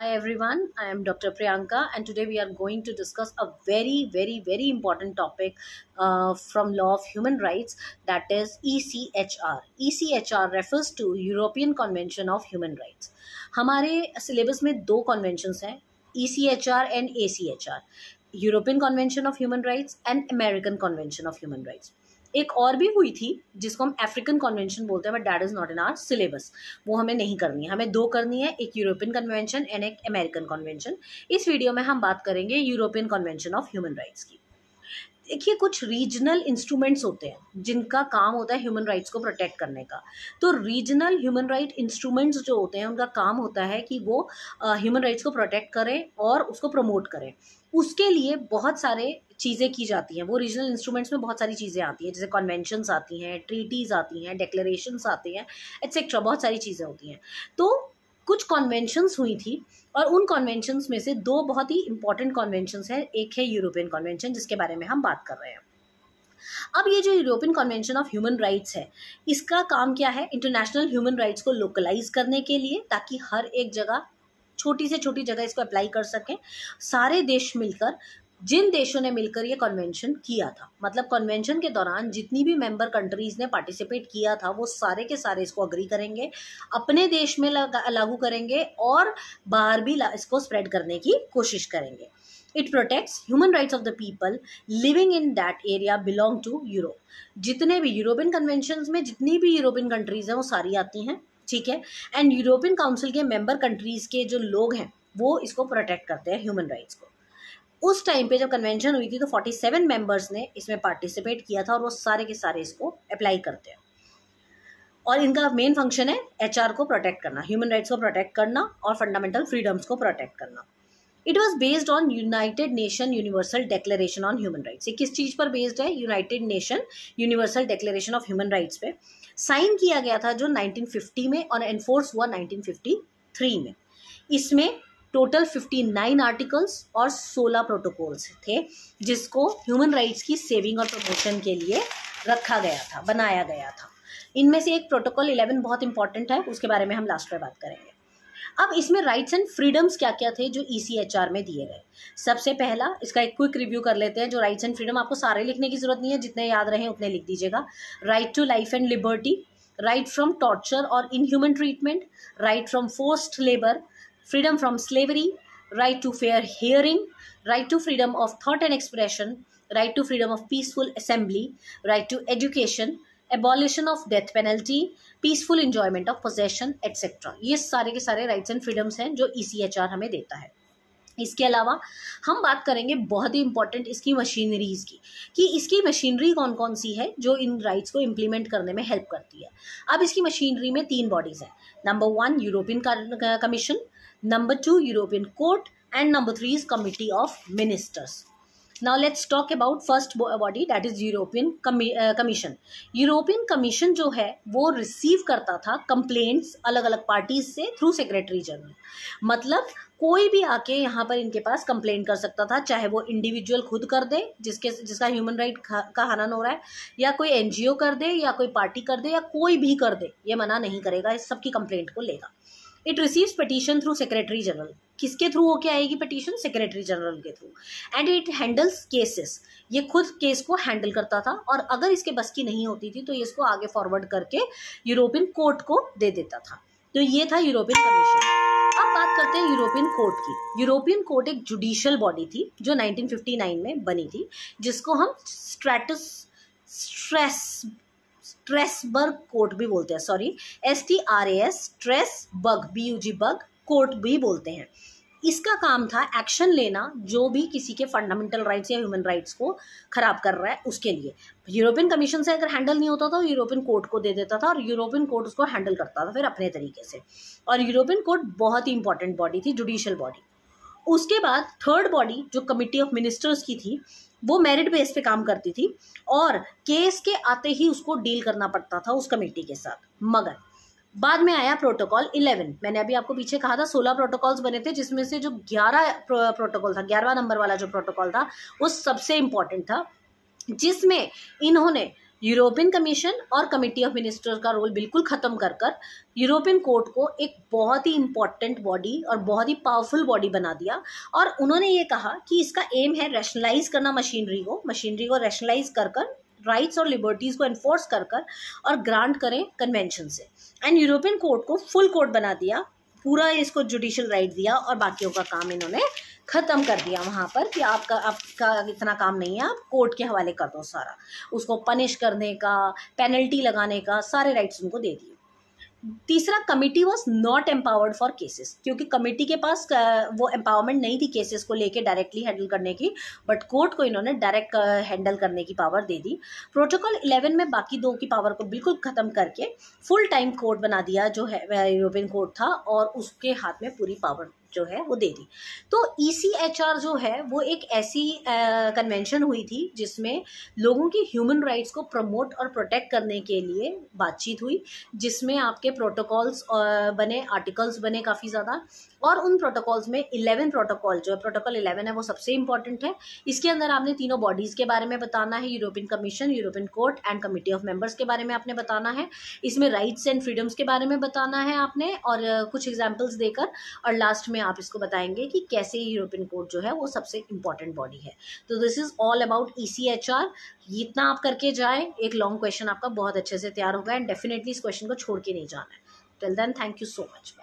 Hi everyone, I am Dr. Priyanka and today we are going to discuss a very, very, very important topic uh, from law of human rights that is ECHR. ECHR refers to European Convention of Human Rights. हमारे syllabus में दो conventions हैं ECHR and ACHR. European Convention of Human Rights and American Convention of Human Rights. एक और भी हुई थी जिसको हम अफ्रीकन कन्वेंशन बोलते हैं but that is not in our syllabus वो हमें नहीं करनी है हमें दो करनी है एक यूरोपियन कन्वेंशन एंड एक अमेरिकन कन्वेंशन इस वीडियो में हम बात करेंगे European convention of human rights की देखिए कुछ रीजनल इंस्ट्रूमेंट्स होते हैं जिनका काम होता है ह्यूमन राइट्स को प्रोटेक्ट करने का तो रीजनल ह्यूमन राइट इंस्ट्रूमेंट्स जो होते हैं उनका काम होता है कि वो ह्यूमन uh, राइट्स को प्रोटेक्ट करें और उसको प्रमोट करें उसके लिए बहुत सारे चीज़ें की जाती हैं वो रीजनल इंस्ट्रूमेंट्स में बहुत सारी चीज़ें आती हैं जैसे कन्वेंशंस आती हैं ट्रीटीज़ आती हैं डिक्लेरेशंस आते हैं एट्सेट्रा बहुत सारी चीज़ें होती हैं तो कुछ कॉन्वेंशंस हुई थी और उन कॉन्वेंशंस में से दो बहुत ही इंपॉर्टेंट कॉन्वेंशंस हैं एक है यूरोपियन कॉन्वेंशन जिसके बारे में हम बात कर रहे हैं अब ये जो European convention of human rights है इसका काम क्या है इंटरनेशनल ह्यूमन राइट्स को लोकलाइज करने के लिए ताकि हर एक जगह छोटी से छोटी जगह इसको अप्लाई कर सकें सारे देश मिलकर जिन देशों ने मिलकर ये कन्वेंशन किया था मतलब कन्वेंशन के दौरान जितनी भी मेंबर कंट्रीज ने पार्टिसिपेट किया था वो सारे के सारे इसको अग्री करेंगे अपने देश में लागू करेंगे और बाहर भी इसको स्प्रेड करने की कोशिश करेंगे it protects human rights of the people living in that area belong to Europe जितने भी यूरोपियन कन्वेंशन में जितनी भी यूरोपियन कंट्रीज हैं वो सारी आती हैं ठीक है एंड यूरोपियन काउंसिल के मेंबर कंट्रीज़ के जो लोग हैं वो इसको प्रोटेक्ट करते हैं ह्यूमन राइट्स को उस टाइम पे जब कन्वेंशन हुई थी तो 47 मेंबर्स ने इसमें पार्टिसिपेट किया था और वो सारे के सारे इसको अप्लाई करते हैं और इनका मेन फंक्शन है एचआर को प्रोटेक्ट करना ह्यूमन राइट्स को प्रोटेक्ट करना और फंडामेंटल फ्रीडम्स को प्रोटेक्ट करना it was based on United Nation universal declaration on human rights ये किस चीज़ पर बेस्ड है United Nation universal declaration of human rights पे साइन किया गया था जो 1950 में और एनफोर्स हुआ 1953 में इसमें टोटल 59 आर्टिकल्स और 16 प्रोटोकॉल्स थे जिसको ह्यूमन राइट्स की सेविंग और प्रमोशन के लिए रखा गया था बनाया गया था इनमें से एक प्रोटोकॉल 11 बहुत इंपॉर्टेंट है उसके बारे में हम लास्ट में बात करेंगे अब इसमें राइट्स एंड फ्रीडम्स क्या क्या थे जो ई e में दिए गए सबसे पहला इसका एक क्विक रिव्यू कर लेते हैं जो राइट्स एंड फ्रीडम आपको सारे लिखने की जरूरत नहीं है जितने याद रहे उतने लिख दीजिएगा right to life and liberty right from torture और inhuman treatment right from forced labour freedom from slavery right to fair hearing right to freedom of thought and expression right to freedom of peaceful assembly right to education abolition of death penalty peaceful enjoyment of possession etcetera ये सारे के सारे rights and freedoms हैं जो ई e हमें देता है इसके अलावा हम बात करेंगे बहुत ही इंपॉर्टेंट इसकी मशीनरीज की कि इसकी मशीनरी कौन कौन सी है जो इन राइट्स को इम्प्लीमेंट करने में हेल्प करती है अब इसकी मशीनरी में तीन बॉडीज़ हैं number one European commission number two European court and number three is committee of ministers now let's talk about first body that is European commission European commission जो है वो रिसीव करता था कंप्लेन अलग अलग पार्टीज से through secretary general मतलब कोई भी आके यहाँ पर इनके पास कंप्लेंट कर सकता था चाहे वो इंडिविजुअल खुद कर दे जिसके जिसका ह्यूमन राइट का हनन हो रहा है या कोई एनजीओ कर दे या कोई पार्टी कर दे या कोई भी कर दे ये मना नहीं करेगा इस सबकी कंप्लेंट को लेगा it receives petition through secretary general किसके थ्रू होके आएगी पटिशन सेक्रेटरी जनरल के through and it handles cases ये खुद केस को हैंडल करता था और अगर इसके बस की नहीं होती थी तो इसको आगे फॉरवर्ड करके यूरोपियन कोर्ट को दे देता था तो ये था यूरोपियन कमीशन अब बात करते हैं यूरोपियन कोर्ट की यूरोपियन कोर्ट एक जुडिशियल बॉडी थी जो 1959 में बनी थी जिसको हम स्ट्रेटस स्ट्रेस स्ट्रेसबर्ग कोट भी बोलते हैं sorry S T R A S Strasbourg B U G bourg court भी बोलते हैं इसका काम था एक्शन लेना जो भी किसी के फंडामेंटल राइट्स या ह्यूमन राइट्स को खराब कर रहा है उसके लिए यूरोपियन कमीशन से अगर हैंडल नहीं होता था तो यूरोपियन कोर्ट को दे देता था और यूरोपियन कोर्ट उसको हैंडल करता था फिर अपने तरीके से और यूरोपियन कोर्ट बहुत ही इंपॉर्टेंट बॉडी थी जुडिशियल बॉडी उसके बाद थर्ड बॉडी जो कमिटी ऑफ मिनिस्टर्स की थी वो मेरिट बेस पे काम करती थी और केस के आते ही उसको डील करना पड़ता था उस कमेटी के साथ मगर बाद में आया प्रोटोकॉल इलेवन मैंने अभी आपको पीछे कहा था सोलह प्रोटोकॉल्स बने थे जिसमें से जो ग्यारह प्रोटोकॉल था ग्यारहवा नंबर वाला जो प्रोटोकॉल था वो सबसे इम्पॉर्टेंट था जिसमें इन्होंने यूरोपियन कमीशन और कमेटी ऑफ मिनिस्टर का रोल बिल्कुल ख़त्म कर कर यूरोपियन कोर्ट को एक बहुत ही इम्पॉर्टेंट बॉडी और बहुत ही पावरफुल बॉडी बना दिया और उन्होंने ये कहा कि इसका एम है रैशनलाइज करना मशीनरी को मशीनरी को रैशनलाइज कर कर राइट्स और लिबर्टीज़ को एनफोर्स कर कर और ग्रांट करें कन्वेंशन से एंड यूरोपियन कोर्ट को फुल कोर्ट बना दिया पूरा इसको जुडिशल राइट दिया और बाकियों का काम इन्होंने ख़त्म कर दिया वहाँ पर कि आपका आपका इतना काम नहीं है आप कोर्ट के हवाले कर दो सारा उसको पनिश करने का पेनल्टी लगाने का सारे राइट्स उनको दे दिए तीसरा committee was not empowered for cases क्योंकि कमेटी के पास वो एम्पावरमेंट नहीं थी केसेस को लेके डायरेक्टली हैंडल करने की बट कोर्ट को इन्होंने डायरेक्ट हैंडल करने की पावर दे दी प्रोटोकॉल इलेवन में बाकी दो की पावर को बिल्कुल ख़त्म करके फुल टाइम कोर्ट बना दिया जो है यूरोपियन कोर्ट था और उसके हाथ में पूरी पावर जो है वो दे दी तो ई e जो है वो एक ऐसी कन्वेंशन हुई थी जिसमें लोगों की ह्यूमन राइट्स को प्रमोट और प्रोटेक्ट करने के लिए बातचीत हुई जिसमें आपके प्रोटोकॉल्स बने आर्टिकल्स बने काफ़ी ज़्यादा और उन प्रोटोकॉल्स में इलेवन प्रोटोकॉल जो है प्रोटोकॉल इलेवन है वो सबसे इंपॉर्टेंट है इसके अंदर आपने तीनों बॉडीज़ के बारे में बताना है European commission European court and committee of members के बारे में आपने बताना है इसमें राइट्स एंड फ्रीडम्स के बारे में बताना है आपने और कुछ एग्जाम्पल्स देकर और लास्ट में में आप इसको बताएंगे कि कैसे यूरोपियन कोड जो है वो सबसे इंपॉर्टेंट बॉडी है तो this is all about E C H R इतना आप करके जाए एक लॉन्ग क्वेश्चन आपका बहुत अच्छे से तैयार होगा एंड डेफिनेटली इस क्वेश्चन को छोड़ के नहीं जाना है till then thank you so much